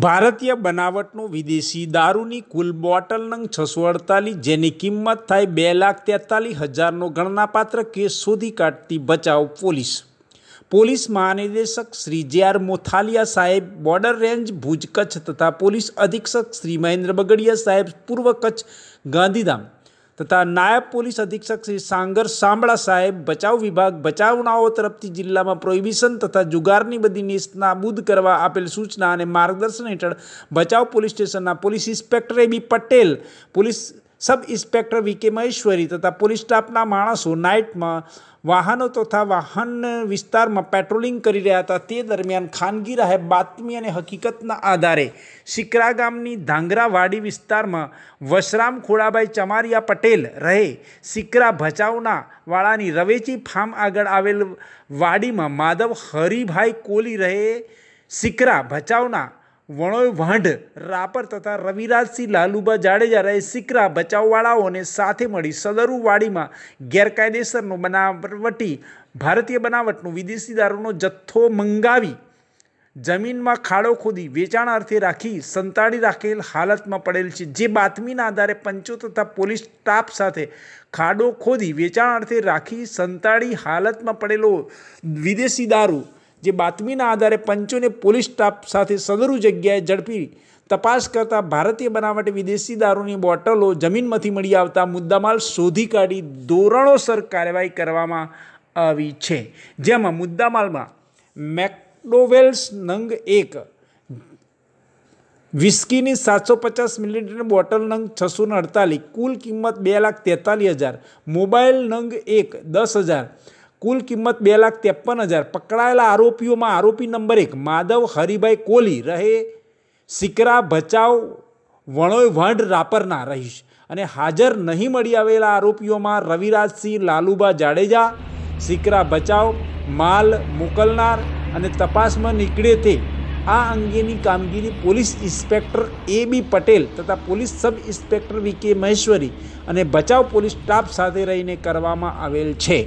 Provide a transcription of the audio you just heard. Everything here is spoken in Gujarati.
ભારતીય બનાવટનું વિદેશી દારૂની કુલ બોટલ નંગ છસો અડતાલીસ જેની કિંમત થાય બે લાખ તેતાલીસ હજારનો ગણનાપાત્ર કેસ શોધી કાઢતી બચાવ પોલીસ પોલીસ મહાનિદેશક શ્રી જે આર મોથાલિયા સાહેબ બોર્ડર રેન્જ ભુજ કચ્છ તથા પોલીસ અધિક્ષક શ્રી મહેન્દ્ર બગડિયા સાહેબ પૂર્વ કચ્છ ગાંધીધામ તથા નાયબ પોલીસ અધિક્ષક શ્રી સાંગર સાંભળા સાહેબ બચાવ વિભાગ બચાવનાઓ તરફથી જિલ્લામાં પ્રોહિબિશન તથા જુગારની બધી નિસ્તનાબૂદ કરવા આપેલ સૂચના અને માર્ગદર્શન હેઠળ બચાવ પોલીસ સ્ટેશનના police inspector A B Patel police sub inspector V K Maheshwari તથા પોલીસ સ્ટાફના માણસો નાઇટમાં વાહનો તથા વાહન વિસ્તારમાં પેટ્રોલિંગ કરી રહ્યા હતા તે દરમિયાન ખાનગી રાહે બાતમી અને હકીકતના આધારે સિકરા ગામની ધાંગરાવાડી વિસ્તારમાં વશરામ ખોડાભાઈ ચમારિયા પટેલ રહે સિકરા ભચાઉના વાળાની રવેચી ફાર્મ આગળ આવેલ વાડીમાં માધવ હરિભાઈ કોલી રહે સિકરા ભચાઉના વણોય વાંઢ રાપર તથા રવિરાજસિંહ લાલુબા જાડેજાએ સિકરા બચાવવાળાઓને સાથે મળી સદરુવાડીમાં ગેરકાયદેસરનો બનાવટી ભારતીય બનાવટનું વિદેશી દારૂનો જથ્થો મંગાવી જમીનમાં ખાડો ખોદી વેચાણ અર્થે રાખી સંતાડી રાખેલ હાલતમાં પડેલ છે જે બાતમીના આધારે પંચો તથા પોલીસ સ્ટાફ સાથે ખાડો ખોદી વેચાણ અર્થે રાખી સંતાડી હાલતમાં પડેલો વિદેશી દારૂ જે બાતમીના આધારે પંચોને પોલીસ સ્ટાફ સાથે સદરુ જગ્યાએ ઝડપી તપાસ કરતા ભારતીય બનાવટ વિદેશી દારૂની બોટલો જમીનમાંથી મળી આવતા મુદ્દામાલ શોધી કાઢી ધોરણોસર કાર્યવાહી કરવામાં આવી છે જેમાં મુદ્દામાલમાં મેકડોવેલ્સ નંગ એક વિસ્કીની સાતસો પચાસ મિલીલીટર બોટલ નંગ છસો ને અડતાલીસ કુલ કિંમત બે લાખ તેતાલીસ હજાર મોબાઈલ નંગ એક દસ હજાર કુલ કિંમત બે લાખ ત્રેપન હજાર પકડાયેલા આરોપીઓમાં આરોપી નંબર એક માધવ હરિભાઈ કોલી રહે સિકરા ભચાઉ વણોય વંઢ રાપરના રહીશ અને હાજર નહીં મળી આવેલા આરોપીઓમાં રવિરાજસિંહ લાલુબા જાડેજા સિકરા ભચાઉ માલ મોકલનાર અને તપાસમાં નીકળે તે આ અંગેની કામગીરી police inspector A B Patel તથા police sub inspector V K Maheshwari અને ભચાઉ પોલીસ સ્ટાફ સાથે રહીને કરવામાં આવેલ છે